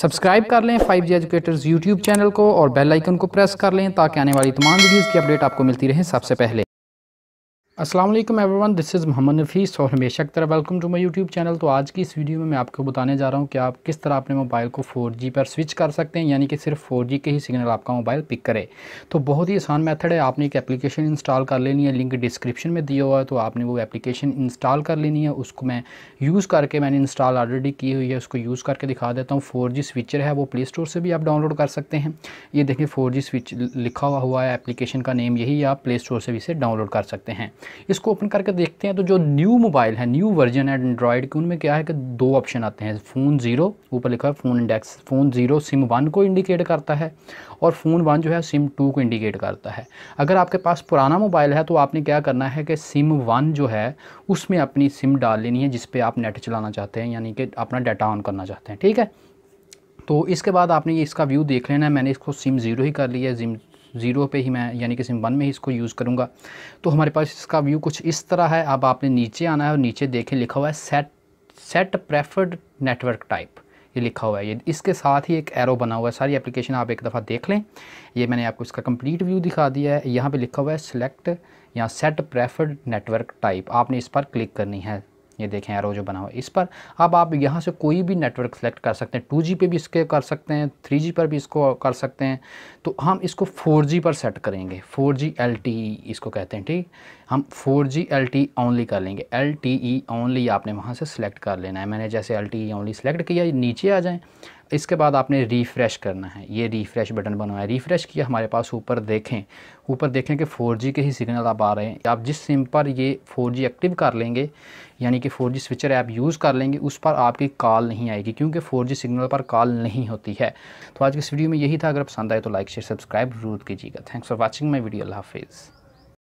subscribe कर लें five G educators YouTube channel को और बेल आइकन को प्रेस कर लें ताकि आने वाली तमाम वीडियोज़ की अपडेट आपको मिलती रहे सबसे पहले असलम everyone this is Mohammad Nafees और हमेशा की तरह welcome to my YouTube channel तो आज की इस वीडियो में मैं आपको बताने जा रहा हूँ कि आप किस तरह अपने मोबाइल को 4G पर स्विच कर सकते हैं यानी कि सिर्फ 4G के ही सिग्नल आपका मोबाइल पिक करे तो बहुत ही आसान मेथड है आपने एक एप्लीकेशन इंस्टॉल कर लेनी है लिंक डिस्क्रिप्शन में दिया हुआ है तो आपने वो एप्लीकेशन इंस्टॉल कर लेनी है उसको मैं यूज़ करके मैंने इंस्टॉल ऑलरेडी की हुई है उसको यूज़ करके दिखा देता हूँ फोर स्विचर है वो प्ले स्टोर से भी आप डाउनलोड कर सकते हैं ये देखें फोर स्विच लिखा हुआ है एप्लीकेशन का नेम यही आप प्ले स्टोर से भी इसे डाउनलोड कर सकते हैं इसको ओपन करके देखते हैं तो जो न्यू मोबाइल है न्यू वर्जन है एंड्रॉयड के उनमें क्या है कि दो ऑप्शन आते हैं फ़ोन ज़ीरो ऊपर लिखा है phone index phone zero SIM one को इंडिकेट करता है और फ़ोन वन जो है सिम टू को इंडिकेट करता है अगर आपके पास पुराना मोबाइल है तो आपने क्या करना है कि सिम वन जो है उसमें अपनी सिम डाल लेनी है जिस पर आप नेट चलाना चाहते हैं यानी कि अपना डाटा ऑन करना चाहते हैं ठीक है तो इसके बाद आपने ये इसका व्यू देख लेना है मैंने इसको सिम ज़ीरो ही कर लिया है सिम ज़ीरो पे ही मैं यानी कि सिम वन में ही इसको यूज़ करूँगा तो हमारे पास इसका व्यू कुछ इस तरह है अब आपने नीचे आना है और नीचे देखें लिखा हुआ है set set preferred network type ये लिखा हुआ है ये इसके साथ ही एक एरो बना हुआ है सारी एप्लीकेशन आप एक दफ़ा देख लें ये मैंने आपको इसका कंप्लीट व्यू दिखा दिया है यहाँ पे लिखा हुआ है सिलेक्ट या सेट प्रेफर्ड नेटवर्क टाइप आपने इस पर क्लिक करनी है ये देखें एरो जो बना हुआ है इस पर अब आप यहाँ से कोई भी नेटवर्क सेलेक्ट कर सकते हैं जी पे भी इसके कर सकते हैं जी पर भी इसको कर सकते हैं तो हम इसको जी पर सेट करेंगे टी ई e इसको कहते हैं ठीक हम 4G LTE ओनली कर लेंगे ई ओनली e आपने वहाँ से सिलेक्ट कर लेना है मैंने जैसे ई ओनली सेलेक्ट किया नीचे आ जाएँ इसके बाद आपने रिफ़्रेश करना है ये रिफ़्रेश बटन बनवाया रिफ़्रेश किया हमारे पास ऊपर देखें ऊपर देखें कि 4G के ही सिग्नल आप आ रहे हैं आप जिस सिम पर ये 4G एक्टिव कर लेंगे यानी कि 4G स्विचर ऐप यूज़ कर लेंगे उस पर आपकी कॉल नहीं आएगी क्योंकि 4G सिग्नल पर कॉल नहीं होती है तो आज के इस वीडियो में यही था अगर पसंद आए तो लाइक शेयर सब्सक्राइब जरूर कीजिएगा thanks for watching my video हाफिज़